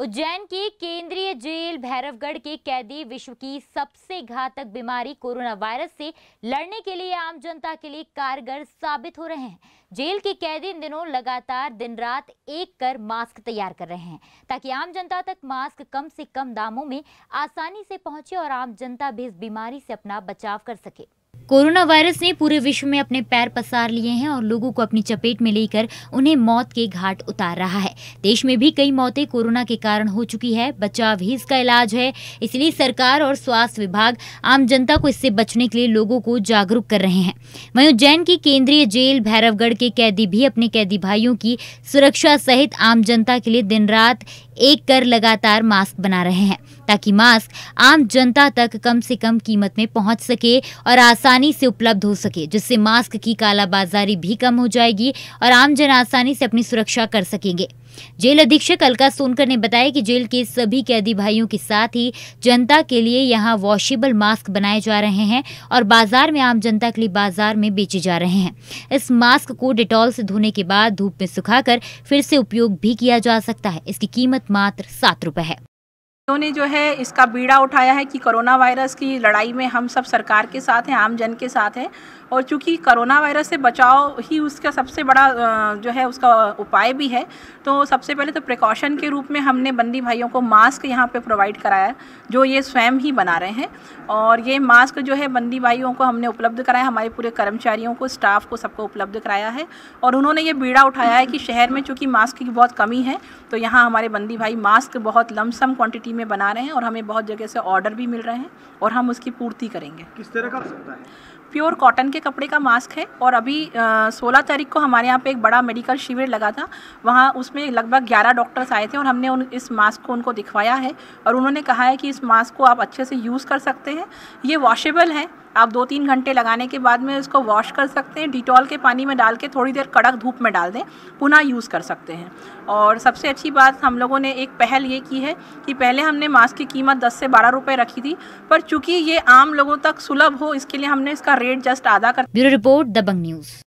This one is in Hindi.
उज्जैन की केंद्रीय जेल भैरवगढ़ के कैदी विश्व की सबसे घातक बीमारी कोरोना वायरस से लड़ने के लिए आम जनता के लिए कारगर साबित हो रहे हैं जेल के कैदी इन दिनों लगातार दिन रात एक कर मास्क तैयार कर रहे हैं ताकि आम जनता तक मास्क कम से कम दामों में आसानी से पहुंचे और आम जनता भी इस बीमारी से अपना बचाव कर सके कोरोना वायरस ने पूरे विश्व में अपने पैर पसार लिए हैं और लोगों को अपनी चपेट में लेकर उन्हें मौत के घाट उतार रहा है देश में भी कई मौतें कोरोना के कारण हो चुकी है बचाव ही इसका इलाज है इसलिए सरकार और स्वास्थ्य विभाग आम जनता को इससे बचने के लिए लोगों को जागरूक कर रहे हैं वहीं उज्जैन की केंद्रीय जेल भैरवगढ़ के कैदी भी अपने कैदी भाइयों की सुरक्षा सहित आम जनता के लिए दिन रात एक कर लगातार मास्क बना रहे हैं ताकि मास्क आम जनता तक कम से कम कीमत में पहुंच सके और आसानी से उपलब्ध हो सके जिससे मास्क की कालाबाजारी भी कम हो जाएगी और आमजन आसानी से अपनी सुरक्षा कर सकेंगे जेल अधीक्षक अलका सोनकर ने बताया कि जेल के सभी कैदी भाइयों के साथ ही जनता के लिए यहाँ वॉशेबल मास्क बनाए जा रहे हैं और बाजार में आम जनता के लिए बाजार में बेचे जा रहे हैं इस मास्क को डिटॉल से धोने के बाद धूप में सुखाकर फिर से उपयोग भी किया जा सकता है इसकी कीमत मात्र सात रुपए है लोगों ने जो है इसका बीड़ा उठाया है कि कोरोना वायरस की लड़ाई में हम सब सरकार के साथ हैं आम जन के साथ हैं और चूंकि कोरोना वायरस से बचाव ही उसका सबसे बड़ा जो है उसका उपाय भी है तो सबसे पहले तो प्रिकॉशन के रूप में हमने बंदी भाइयों को मास्क यहाँ पे प्रोवाइड कराया जो ये स्वयं ही बना रहे हैं और ये मास्क जो है बंदी भाइयों को हमने उपलब्ध कराया हमारे पूरे कर्मचारियों को स्टाफ को सबको उपलब्ध कराया है और उन्होंने ये बीड़ा उठाया है कि शहर में चूँकि मास्क की बहुत कमी है तो यहाँ हमारे बंदी भाई मास्क बहुत लमसम क्वान्टिटी में बना रहे हैं और हमें बहुत जगह से ऑर्डर भी मिल रहे हैं और हम उसकी पूर्ति करेंगे किस तरह का सकता है प्योर कॉटन के कपड़े का मास्क है और अभी सोलह तारीख को हमारे यहाँ पे एक बड़ा मेडिकल शिविर लगा था वहाँ उसमें लगभग ग्यारह डॉक्टर्स आए थे और हमने उन इस मास्क को उनको दिखवाया है और उन्होंने कहा है कि इस मास्क को आप अच्छे से यूज़ कर सकते हैं ये वॉशेबल है आप दो तीन घंटे लगाने के बाद में इसको वॉश कर सकते हैं डिटॉल के पानी में डाल के थोड़ी देर कड़क धूप में डाल दें पुनः यूज़ कर सकते हैं और सबसे अच्छी बात हम लोगों ने एक पहल ये की है कि पहले हमने मास्क की कीमत दस से बारह रुपये रखी थी पर चूँकि ये आम लोगों तक सुलभ हो इसके लिए हमने इसका रेट जस्ट आधा कर ब्यूरो रिपोर्ट दबंग न्यूज़